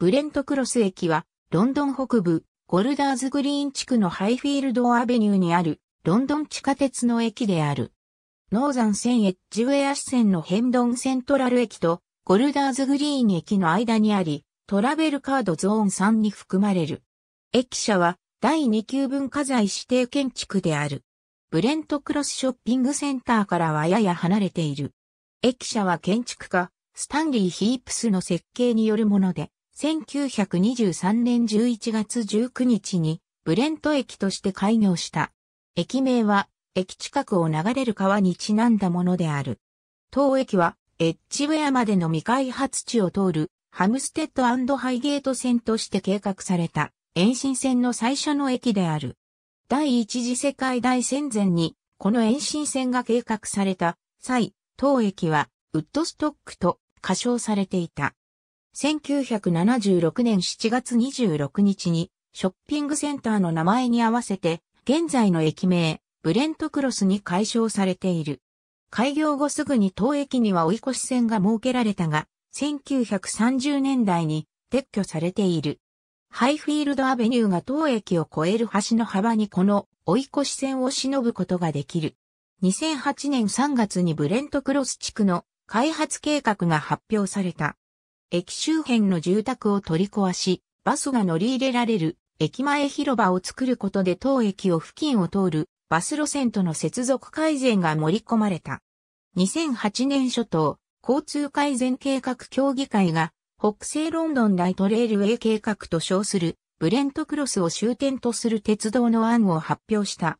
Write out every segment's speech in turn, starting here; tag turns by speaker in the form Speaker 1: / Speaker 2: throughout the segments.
Speaker 1: ブレントクロス駅は、ロンドン北部、ゴルダーズグリーン地区のハイフィールドアベニューにある、ロンドン地下鉄の駅である。ノーザン線エッジウェア支線のヘンドンセントラル駅と、ゴルダーズグリーン駅の間にあり、トラベルカードゾーン3に含まれる。駅舎は、第2級文化財指定建築である。ブレントクロスショッピングセンターからはやや離れている。駅舎は建築家、スタンリー・ヒープスの設計によるもので、1923年11月19日にブレント駅として開業した。駅名は駅近くを流れる川にちなんだものである。当駅はエッジウェアまでの未開発地を通るハムステッドハイゲート線として計画された延伸線の最初の駅である。第一次世界大戦前にこの延伸線が計画された際、当駅はウッドストックと仮称されていた。1976年7月26日に、ショッピングセンターの名前に合わせて、現在の駅名、ブレントクロスに解消されている。開業後すぐに当駅には追い越し線が設けられたが、1930年代に撤去されている。ハイフィールドアベニューが当駅を越える橋の幅にこの追い越し線を忍ぶことができる。2008年3月にブレントクロス地区の開発計画が発表された。駅周辺の住宅を取り壊し、バスが乗り入れられる駅前広場を作ることで当駅を付近を通るバス路線との接続改善が盛り込まれた。2008年初頭、交通改善計画協議会が北西ロンドン大トレールウェイ計画と称するブレントクロスを終点とする鉄道の案を発表した。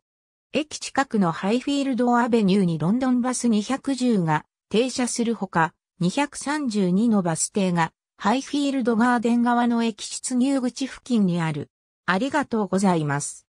Speaker 1: 駅近くのハイフィールドアベニューにロンドンバス210が停車するほか、232のバス停が、ハイフィールドガーデン側の駅出入口付近にある。ありがとうございます。